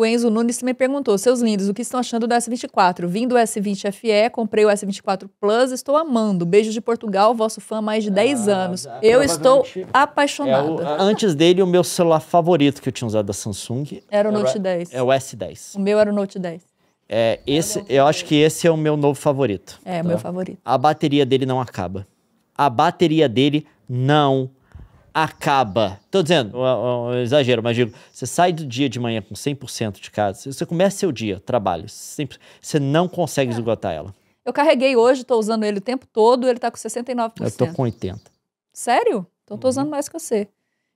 O Enzo Nunes me perguntou: Seus lindos, o que estão achando do S24? Vim do S20 FE, comprei o S24 Plus, estou amando. Beijo de Portugal, vosso fã há mais de 10 ah, anos. É, eu estou é apaixonada. É antes dele, o meu celular favorito que eu tinha usado da Samsung era o Note 10. É o S10. O meu era o Note 10. É, esse, eu acho que esse é o meu novo favorito. É, tá? meu favorito. A bateria dele não acaba. A bateria dele não acaba. Tô dizendo, é um, um, é um exagero, mas digo, você sai do dia de manhã com 100% de casa, você começa seu dia, trabalho, sempre, você não consegue é. esgotar ela. Eu carreguei hoje, tô usando ele o tempo todo, ele tá com 69%. Eu tô com 80%. Sério? Então tô uhum. usando mais que você.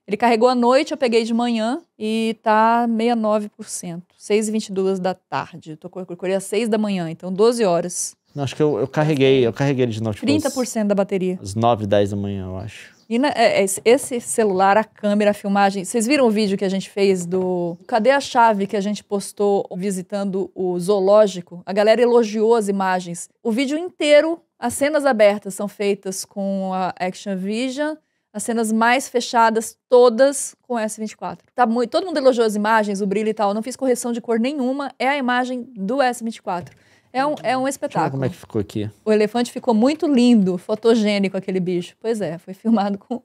Ele carregou à noite, eu peguei de manhã e tá 69%. 6h22 da tarde. Eu Tô, com a às 6 da manhã, então 12 horas. Não, acho que eu, eu carreguei, eu carreguei ele de novo. Tipo, 30% da bateria. Às 9, 10 da manhã, eu acho. E na, é, é, esse celular, a câmera, a filmagem. Vocês viram o vídeo que a gente fez do. Cadê a chave que a gente postou visitando o zoológico? A galera elogiou as imagens. O vídeo inteiro, as cenas abertas são feitas com a Action Vision, as cenas mais fechadas, todas com S24. Tá muito, todo mundo elogiou as imagens, o brilho e tal. não fiz correção de cor nenhuma, é a imagem do S24. É um, é um espetáculo. como é que ficou aqui. O elefante ficou muito lindo, fotogênico aquele bicho. Pois é, foi filmado com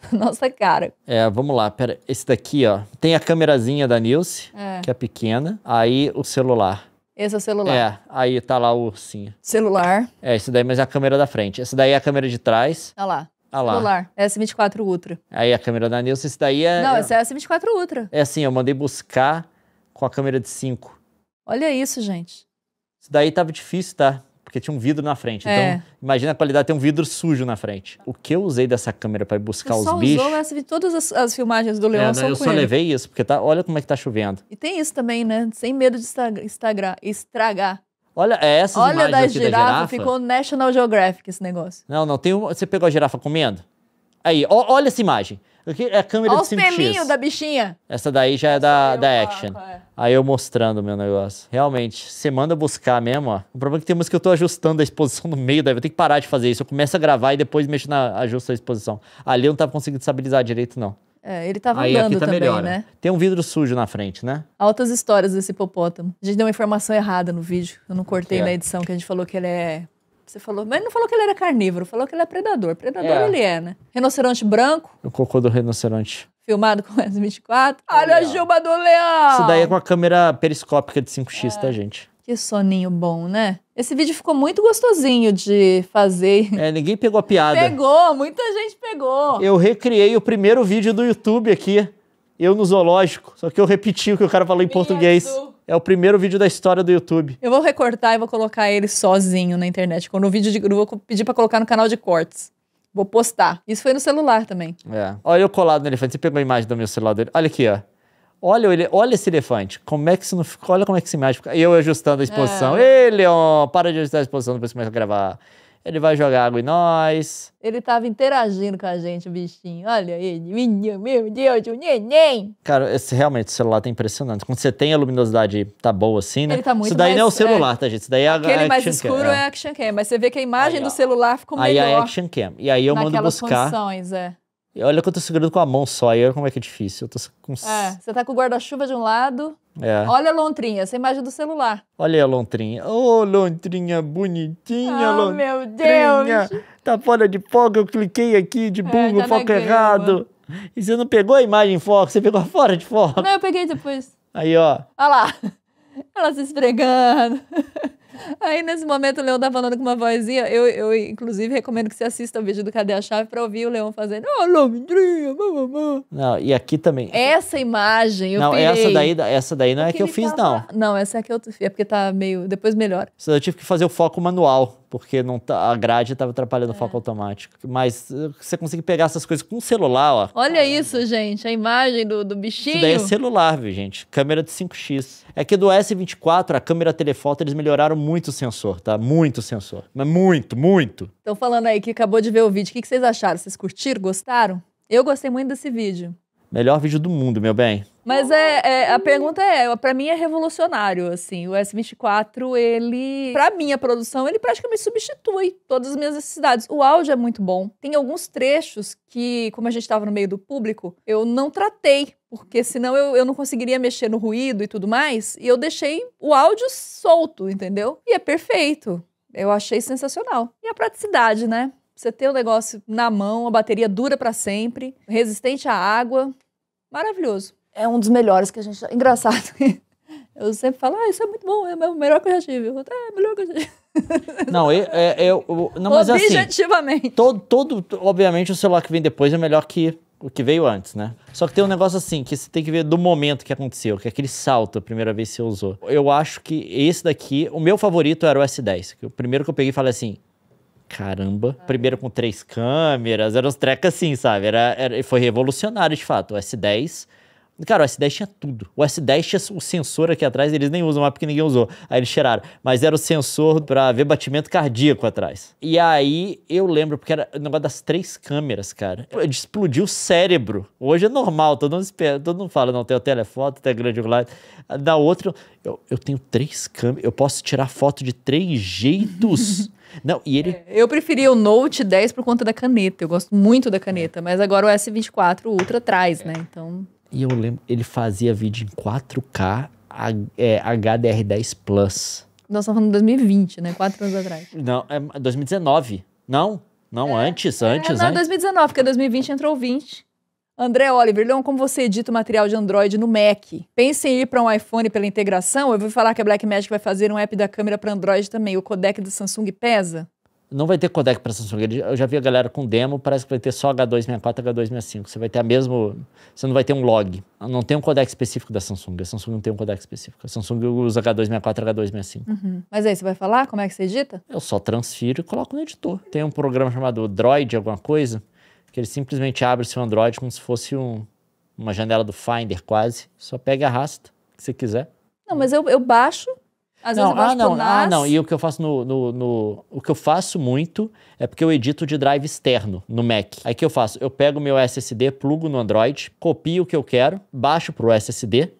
nossa cara. É, vamos lá, pera. Esse daqui, ó. Tem a câmerazinha da Nilce, é. que é pequena. Aí o celular. Esse é o celular. É, aí tá lá o ursinho. Celular. É, esse daí, mas é a câmera da frente. Esse daí é a câmera de trás. Olha lá. Ah lá. Celular, é S24 Ultra. Aí a câmera da Nilce, esse daí é. Não, esse é S24 Ultra. É assim, eu mandei buscar com a câmera de 5. Olha isso, gente. Isso daí tava difícil, tá? Porque tinha um vidro na frente. Então, é. Então, imagina a qualidade, tem um vidro sujo na frente. O que eu usei dessa câmera para buscar os bichos... Só essa, todas as, as, filmagens do Leão é, Eu só ele. levei isso, porque tá, olha como é que tá chovendo. E tem isso também, né? Sem medo de estragar. estragar. Olha, é essa olha da, aqui girafa, da girafa. Ficou National Geographic esse negócio. Não, não. Tem um, você pegou a girafa comendo? Aí, ó, olha essa imagem. É a câmera Olha de 5x. os peminhos da bichinha. Essa daí já é da, da Action. Falar, é. Aí eu mostrando o meu negócio. Realmente, você manda buscar mesmo, ó. O problema é que tem umas que eu tô ajustando a exposição no meio, daí eu tenho que parar de fazer isso. Eu começo a gravar e depois mexo na ajusta a exposição. Ali eu não tava conseguindo estabilizar direito, não. É, ele tava Aí, andando tá também, melhora. né? Tem um vidro sujo na frente, né? Altas histórias desse hipopótamo. A gente deu uma informação errada no vídeo. Eu não cortei é. na edição, que a gente falou que ele é você falou, mas não falou que ele era carnívoro, falou que ele é predador. Predador é. ele é, né? Rinoceronte branco. O cocô do rinoceronte. Filmado com S24. Olha a juba do leão! Isso daí é com a câmera periscópica de 5x, tá, é. tá, gente? Que soninho bom, né? Esse vídeo ficou muito gostosinho de fazer. É, ninguém pegou a piada. Pegou, muita gente pegou. Eu recriei o primeiro vídeo do YouTube aqui, eu no zoológico, só que eu repeti o que o cara falou em Minha português. É o primeiro vídeo da história do YouTube. Eu vou recortar e vou colocar ele sozinho na internet. Quando o vídeo de grupo, vou pedir para colocar no canal de cortes. Vou postar. Isso foi no celular também. É. Olha eu colado no elefante. Você pegou a imagem do meu celular dele. Olha aqui, ó. Olha, ele, olha esse elefante. Como é que se não ficou? Olha como é que se imagem fica. Eu ajustando a exposição. É. Ei, Leon, para de ajustar a exposição depois começa a gravar. Ele vai jogar água em nós. Ele tava interagindo com a gente, o bichinho. Olha ele, menino, meu Deus, o neném. Cara, esse, realmente, o celular tá impressionante. Quando você tem a luminosidade tá boa assim, né? Ele tá muito Isso daí mais, não é o celular, é. tá, gente? Isso daí é Aquele a Aquele mais escuro cam, é. a é action cam. Mas você vê que a imagem aí, do celular ficou aí é melhor. Aí a action cam. E aí eu mando buscar. Condições, é. Olha que eu tô segurando com a mão só, e olha como é que é difícil. Eu tô com... É, você tá com o guarda-chuva de um lado. É. Olha a lontrinha, essa imagem do celular. Olha a lontrinha. Ô, oh, lontrinha bonitinha, oh, lontrinha. meu Deus! Tá fora de foco, eu cliquei aqui de burro, é, tá foco errado. E você não pegou a imagem em foco, você pegou fora de foco. Não, eu peguei depois. Aí, ó. Olha lá, ela se esfregando. Aí, nesse momento, o Leão tá falando com uma vozinha. Eu, eu inclusive, recomendo que você assista o vídeo do Cadê a Chave pra ouvir o Leão fazendo. Oh, ah, Lomindrinha, mamamã. Não, e aqui também. Essa imagem, eu Não, pirei. essa daí, essa daí não é que eu fiz, tava... não. Não, essa é que eu fiz. É porque tá meio. Depois melhor. Eu tive que fazer o foco manual porque não tá, a grade estava atrapalhando é. o foco automático. Mas eh, você consegue pegar essas coisas com um celular, ó. Olha Caramba. isso, gente, a imagem do, do bichinho. Isso daí é celular, viu, gente? Câmera de 5x. É que do S24, a câmera telefoto, eles melhoraram muito o sensor, tá? Muito sensor. Mas muito, muito. Estão falando aí que acabou de ver o vídeo. O que, que vocês acharam? Vocês curtiram? Gostaram? Eu gostei muito desse vídeo. Melhor vídeo do mundo, meu bem. Mas é, é, a pergunta é, para mim é revolucionário, assim. O S24, ele, para minha produção, ele praticamente substitui todas as minhas necessidades. O áudio é muito bom. Tem alguns trechos que, como a gente estava no meio do público, eu não tratei, porque senão eu, eu não conseguiria mexer no ruído e tudo mais. E eu deixei o áudio solto, entendeu? E é perfeito. Eu achei sensacional. E a praticidade, né? Você ter o negócio na mão, a bateria dura para sempre, resistente à água. Maravilhoso é um dos melhores que a gente. Engraçado. Eu sempre falo, ah, isso é muito bom, é o melhor que eu já tive. Eu falo, ah, é, melhor que eu já tive. Não, eu, é, eu, eu não, mas é assim, Objetivamente. Assim, todo, todo, obviamente, o celular que vem depois é melhor que o que veio antes, né? Só que tem um negócio assim, que você tem que ver do momento que aconteceu, que é aquele salto a primeira vez que você usou. Eu acho que esse daqui, o meu favorito era o S10. Que o primeiro que eu peguei, falei assim, caramba. Primeiro com três câmeras, era uns trecas assim, sabe? Era, era, foi revolucionário, de fato. O S10 Cara, o S10 tinha tudo. O S10 tinha o sensor aqui atrás, eles nem usam mais porque ninguém usou. Aí eles tiraram. Mas era o sensor para ver batimento cardíaco atrás. E aí eu lembro, porque era o negócio das três câmeras, cara. Explodiu o cérebro. Hoje é normal, todo mundo, espera, todo mundo fala, não, tem o telefoto, tem a grande Da outra, eu, eu tenho três câmeras, eu posso tirar foto de três jeitos. Não, e ele. É, eu preferia o Note 10 por conta da caneta. Eu gosto muito da caneta, é. mas agora o S24 Ultra traz, é. né? Então. E eu lembro, ele fazia vídeo em 4K é, HDR10 Plus. Nós estamos falando de 2020, né? Quatro anos atrás. Não, é 2019. Não, não, é, antes, é, antes. Não, antes. 2019, porque 2020 entrou 20. André Oliver, Leon, como você edita o material de Android no Mac? Pense em ir para um iPhone pela integração? Eu vou falar que a Blackmagic vai fazer um app da câmera para Android também. O codec do Samsung pesa? não vai ter codec para Samsung. Eu já vi a galera com demo, parece que vai ter só H264, H265. Você vai ter a mesmo, você não vai ter um log. Não tem um codec específico da Samsung. A Samsung não tem um codec específico. A Samsung usa H264, H265. Uhum. Mas aí você vai falar como é que você edita? Eu só transfiro e coloco no editor. Tem um programa chamado Droid alguma coisa, que ele simplesmente abre o seu Android como se fosse um, uma janela do Finder quase. Só pega e arrasta, o que você quiser. Não, mas eu, eu baixo às não, vezes ah, não, nas... ah, não. E o que eu faço no, no, no, O que eu faço muito é porque eu edito de drive externo no Mac. Aí que eu faço? Eu pego meu SSD, plugo no Android, copio o que eu quero, baixo pro SSD.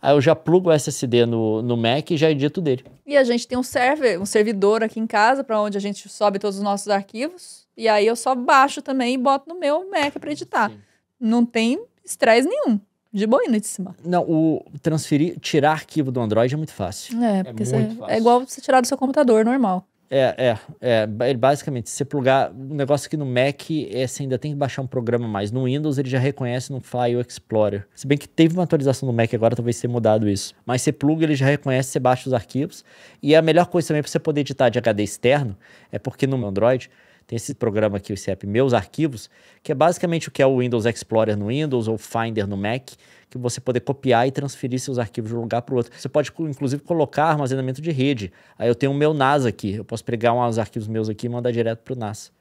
Aí eu já plugo o SSD no, no Mac e já edito dele. E a gente tem um server, um servidor aqui em casa para onde a gente sobe todos os nossos arquivos. E aí eu só baixo também e boto no meu Mac para editar. Sim. Não tem estresse nenhum de boina de Não, o transferir, tirar arquivo do Android é muito fácil. É, é porque é, você, fácil. é igual você tirar do seu computador normal. É, é, é. é basicamente, se você plugar um negócio aqui no Mac, é, você ainda tem que baixar um programa mais. No Windows, ele já reconhece no File Explorer. Se bem que teve uma atualização no Mac agora, talvez tenha mudado isso. Mas você pluga, ele já reconhece, você baixa os arquivos. E a melhor coisa também para você poder editar de HD externo é porque no Android tem esse programa aqui, o CEP Meus Arquivos, que é basicamente o que é o Windows Explorer no Windows ou Finder no Mac, que você poder copiar e transferir seus arquivos de um lugar para o outro. Você pode, inclusive, colocar armazenamento de rede. Aí eu tenho o meu NAS aqui, eu posso pegar uns arquivos meus aqui e mandar direto para o NAS.